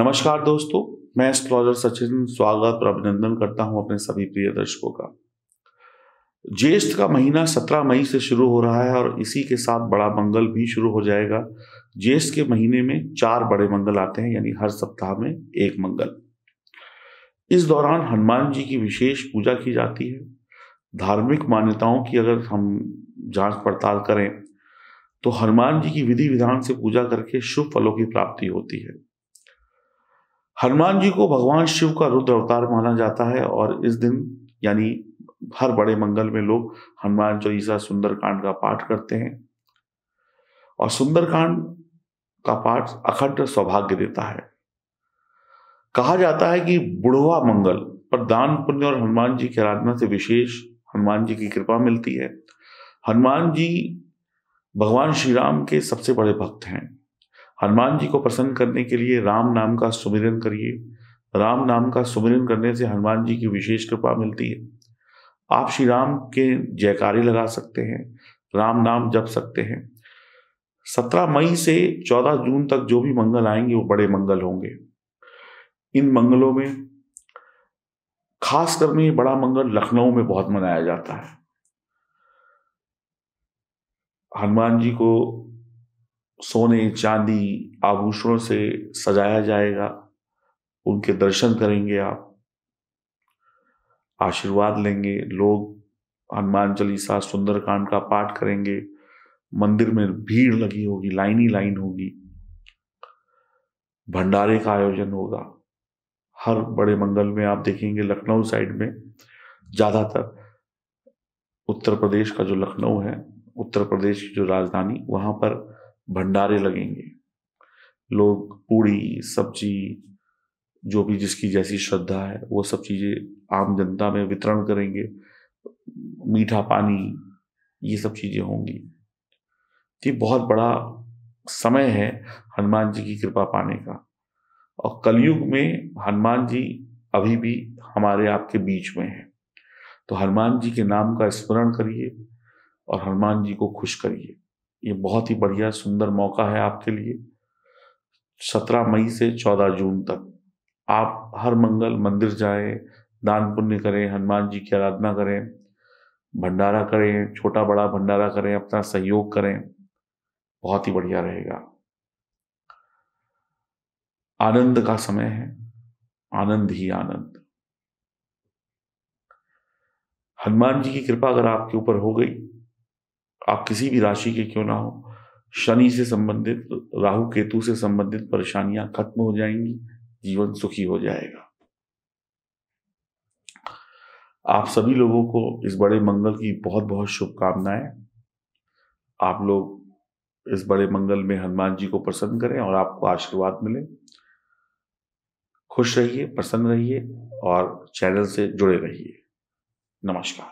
नमस्कार दोस्तों मैं एस्ट्रोलॉजर सचिन स्वागत और अभिनंदन करता हूं अपने सभी प्रिय दर्शकों का ज्येष्ठ का महीना सत्रह मई से शुरू हो रहा है और इसी के साथ बड़ा मंगल भी शुरू हो जाएगा ज्येष्ठ के महीने में चार बड़े मंगल आते हैं यानी हर सप्ताह में एक मंगल इस दौरान हनुमान जी की विशेष पूजा की जाती है धार्मिक मान्यताओं की अगर हम जांच पड़ताल करें तो हनुमान जी की विधि विधान से पूजा करके शुभ फलों की प्राप्ति होती है हनुमान जी को भगवान शिव का रुद्र अवतार माना जाता है और इस दिन यानी हर बड़े मंगल में लोग हनुमान चालीसा सुंदरकांड का पाठ करते हैं और सुंदरकांड का पाठ अखंड सौभाग्य देता है कहा जाता है कि बुढ़वा मंगल पर दान पुण्य और हनुमान जी की आराधना से विशेष हनुमान जी की कृपा मिलती है हनुमान जी भगवान श्री राम के सबसे बड़े भक्त हैं हनुमान जी को प्रसन्न करने के लिए राम नाम का सुमिरन करिए राम नाम का सुमिरन करने से हनुमान जी की विशेष कृपा मिलती है आप श्री राम के जयकारे लगा सकते हैं राम नाम जप सकते हैं सत्रह मई से चौदह जून तक जो भी मंगल आएंगे वो बड़े मंगल होंगे इन मंगलों में खासकर में ये बड़ा मंगल लखनऊ में बहुत मनाया जाता है हनुमान जी को सोने चांदी आभूषणों से सजाया जाएगा उनके दर्शन करेंगे आप आशीर्वाद लेंगे लोग हनुमान चालीसा सुंदरकांड का पाठ करेंगे मंदिर में भीड़ लगी होगी लाइन ही लाइन होगी भंडारे का आयोजन होगा हर बड़े मंगल में आप देखेंगे लखनऊ साइड में ज़्यादातर उत्तर प्रदेश का जो लखनऊ है उत्तर प्रदेश की जो राजधानी वहां पर भंडारे लगेंगे लोग पूड़ी सब्जी जो भी जिसकी जैसी श्रद्धा है वो सब चीज़ें आम जनता में वितरण करेंगे मीठा पानी ये सब चीज़ें होंगी ये बहुत बड़ा समय है हनुमान जी की कृपा पाने का और कलयुग में हनुमान जी अभी भी हमारे आपके बीच में हैं तो हनुमान जी के नाम का स्मरण करिए और हनुमान जी को खुश करिए ये बहुत ही बढ़िया सुंदर मौका है आपके लिए सत्रह मई से चौदह जून तक आप हर मंगल मंदिर जाएं दान पुण्य करें हनुमान जी की आराधना करें भंडारा करें छोटा बड़ा भंडारा करें अपना सहयोग करें बहुत ही बढ़िया रहेगा आनंद का समय है आनंद ही आनंद हनुमान जी की कृपा अगर आपके ऊपर हो गई आप किसी भी राशि के क्यों ना हो शनि से संबंधित राहु केतु से संबंधित परेशानियां खत्म हो जाएंगी जीवन सुखी हो जाएगा आप सभी लोगों को इस बड़े मंगल की बहुत बहुत शुभकामनाएं आप लोग इस बड़े मंगल में हनुमान जी को प्रसन्न करें और आपको आशीर्वाद मिले खुश रहिए प्रसन्न रहिए और चैनल से जुड़े रहिए नमस्कार